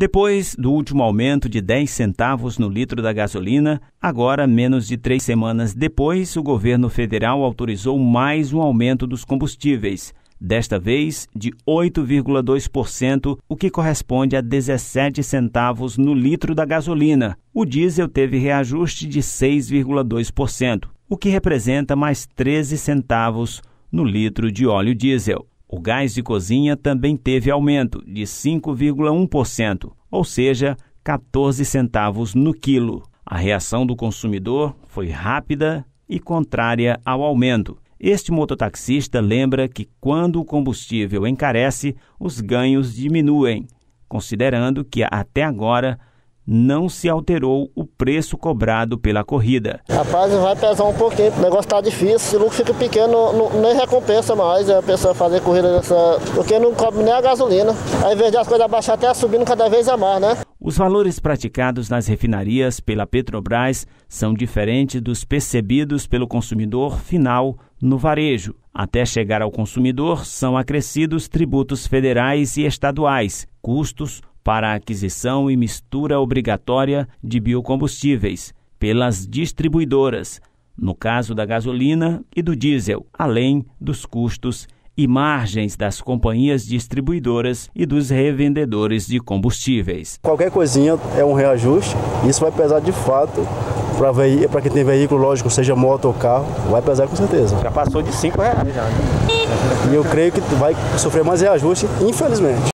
Depois do último aumento de 10 centavos no litro da gasolina, agora, menos de três semanas depois, o governo federal autorizou mais um aumento dos combustíveis, desta vez de 8,2%, o que corresponde a 17 centavos no litro da gasolina. O diesel teve reajuste de 6,2%, o que representa mais 13 centavos no litro de óleo diesel. O gás de cozinha também teve aumento de 5,1%, ou seja, 14 centavos no quilo. A reação do consumidor foi rápida e contrária ao aumento. Este mototaxista lembra que quando o combustível encarece, os ganhos diminuem, considerando que até agora não se alterou o preço cobrado pela corrida. Rapaz, vai pesar um pouquinho, o negócio está difícil, o lucro fica pequeno, não, nem recompensa mais é a pessoa fazer corrida dessa, porque não cobre nem a gasolina. Aí, em vez de as coisas baixar até tá subindo cada vez a mais, né? Os valores praticados nas refinarias pela Petrobras são diferentes dos percebidos pelo consumidor final no varejo. Até chegar ao consumidor, são acrescidos tributos federais e estaduais, custos para a aquisição e mistura obrigatória de biocombustíveis pelas distribuidoras, no caso da gasolina e do diesel, além dos custos e margens das companhias distribuidoras e dos revendedores de combustíveis. Qualquer coisinha é um reajuste, isso vai pesar de fato para quem tem veículo, lógico, seja moto ou carro, vai pesar com certeza. Já passou de 5 reais né, já. Né? E eu creio que vai sofrer mais reajuste, infelizmente.